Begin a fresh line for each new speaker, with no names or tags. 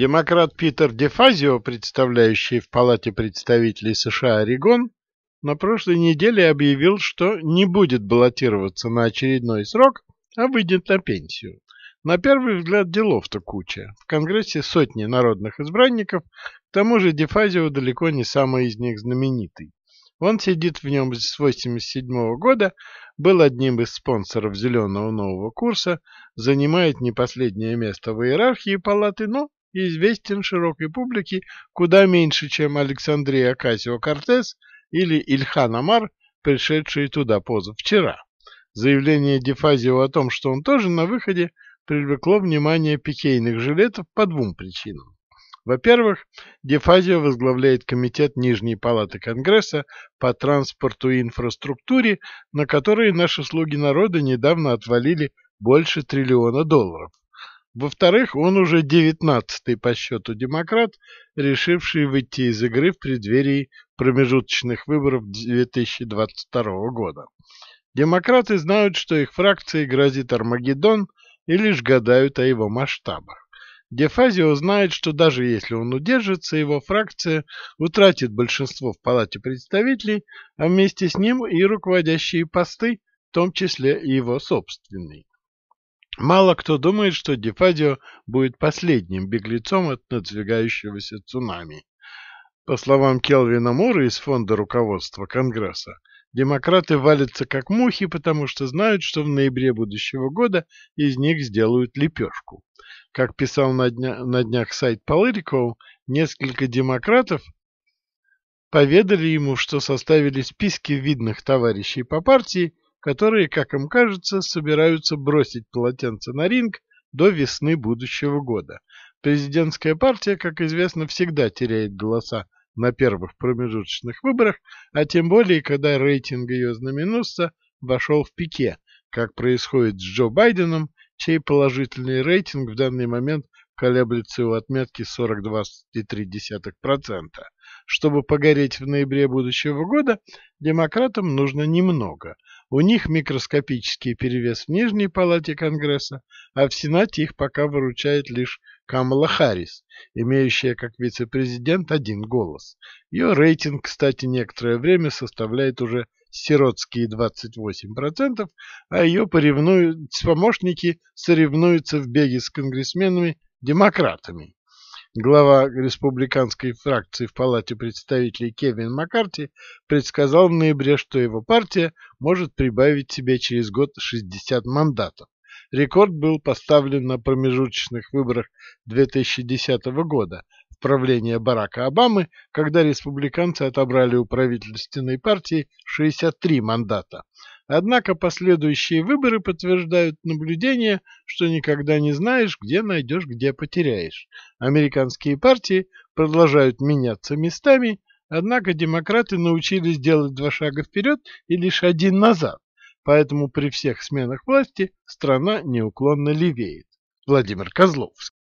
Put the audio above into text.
Демократ Питер Дефазио, представляющий в Палате представителей США Орегон, на прошлой неделе объявил, что не будет баллотироваться на очередной срок, а выйдет на пенсию. На первый взгляд делов-то куча. В Конгрессе сотни народных избранников, к тому же Дефазио далеко не самый из них знаменитый. Он сидит в нем с 1987 -го года, был одним из спонсоров «Зеленого нового курса», занимает не последнее место в иерархии палаты, но и известен широкой публике куда меньше, чем Александрия Акасио кортес или Ильхан Амар, пришедшие туда позавчера. Заявление Дефазио о том, что он тоже на выходе, привлекло внимание пикейных жилетов по двум причинам. Во-первых, Дефазио возглавляет комитет Нижней Палаты Конгресса по транспорту и инфраструктуре, на которые наши слуги народа недавно отвалили больше триллиона долларов. Во-вторых, он уже девятнадцатый по счету демократ, решивший выйти из игры в преддверии промежуточных выборов 2022 года. Демократы знают, что их фракции грозит Армагеддон и лишь гадают о его масштабах. Дефазио знает, что даже если он удержится, его фракция утратит большинство в Палате представителей, а вместе с ним и руководящие посты, в том числе и его собственный. Мало кто думает, что Дефадио будет последним беглецом от надвигающегося цунами. По словам Келвина Мура из фонда руководства Конгресса, демократы валятся как мухи, потому что знают, что в ноябре будущего года из них сделают лепешку. Как писал на, дня, на днях сайт Politico, несколько демократов поведали ему, что составили списки видных товарищей по партии – которые, как им кажется, собираются бросить полотенце на ринг до весны будущего года. Президентская партия, как известно, всегда теряет голоса на первых промежуточных выборах, а тем более, когда рейтинг ее знаменосца вошел в пике, как происходит с Джо Байденом, чей положительный рейтинг в данный момент колеблется у отметки 42,3%. Чтобы погореть в ноябре будущего года, демократам нужно немного – у них микроскопический перевес в Нижней палате Конгресса, а в Сенате их пока выручает лишь Камала Харрис, имеющая как вице-президент один голос. Ее рейтинг, кстати, некоторое время составляет уже сиротские 28%, а ее поревнуют, помощники соревнуются в беге с конгрессменами-демократами. Глава республиканской фракции в Палате представителей Кевин Маккарти предсказал в ноябре, что его партия может прибавить себе через год 60 мандатов. Рекорд был поставлен на промежуточных выборах 2010 года в правление Барака Обамы, когда республиканцы отобрали у правительственной партии 63 мандата, Однако последующие выборы подтверждают наблюдение, что никогда не знаешь, где найдешь, где потеряешь. Американские партии продолжают меняться местами, однако демократы научились делать два шага вперед и лишь один назад. Поэтому при всех сменах власти страна неуклонно левеет. Владимир Козловский